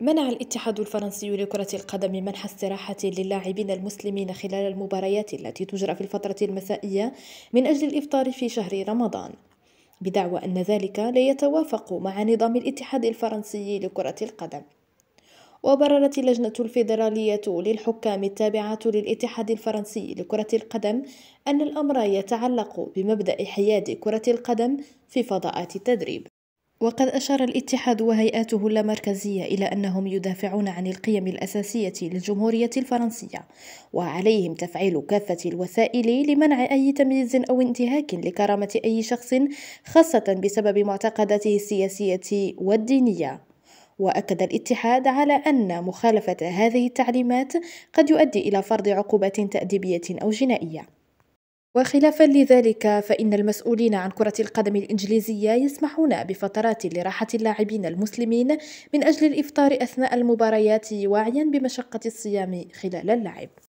منع الاتحاد الفرنسي لكرة القدم منح استراحة للاعبين المسلمين خلال المباريات التي تجرى في الفترة المسائية من أجل الإفطار في شهر رمضان بدعوى أن ذلك لا يتوافق مع نظام الاتحاد الفرنسي لكرة القدم وبررت اللجنة الفيدرالية للحكام التابعة للاتحاد الفرنسي لكرة القدم أن الأمر يتعلق بمبدأ حياد كرة القدم في فضاءات التدريب وقد أشار الاتحاد وهيئاته اللامركزية إلى أنهم يدافعون عن القيم الأساسية للجمهورية الفرنسية وعليهم تفعيل كافة الوسائل لمنع أي تمييز أو انتهاك لكرامة أي شخص خاصة بسبب معتقداته السياسية والدينية واكد الاتحاد على ان مخالفه هذه التعليمات قد يؤدي الى فرض عقوبات تاديبيه او جنائيه وخلافا لذلك فإن المسؤولين عن كرة القدم الإنجليزية يسمحون بفترات لراحة اللاعبين المسلمين من أجل الإفطار أثناء المباريات واعيا بمشقة الصيام خلال اللعب